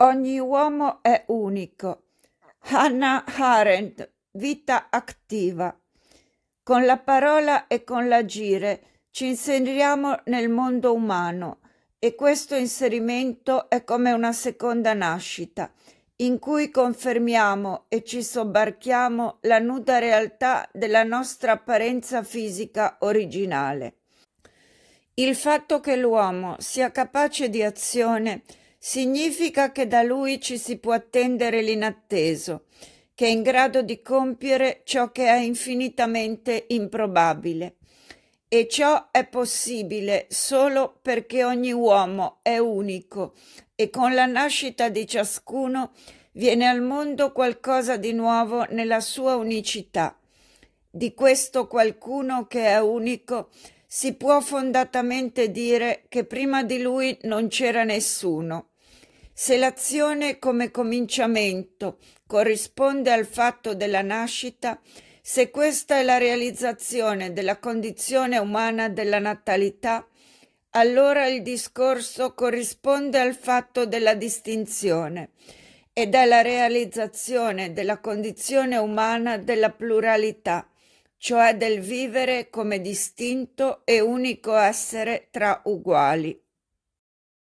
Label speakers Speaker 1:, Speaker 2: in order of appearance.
Speaker 1: Ogni uomo è unico. Hannah Arendt, vita attiva. Con la parola e con l'agire ci inseriamo nel mondo umano e questo inserimento è come una seconda nascita in cui confermiamo e ci sobbarchiamo la nuda realtà della nostra apparenza fisica originale. Il fatto che l'uomo sia capace di azione significa che da lui ci si può attendere l'inatteso, che è in grado di compiere ciò che è infinitamente improbabile. E ciò è possibile solo perché ogni uomo è unico e con la nascita di ciascuno viene al mondo qualcosa di nuovo nella sua unicità. Di questo qualcuno che è unico si può fondatamente dire che prima di lui non c'era nessuno. Se l'azione come cominciamento corrisponde al fatto della nascita, se questa è la realizzazione della condizione umana della natalità, allora il discorso corrisponde al fatto della distinzione ed è la realizzazione della condizione umana della pluralità cioè del vivere come distinto e unico essere tra uguali.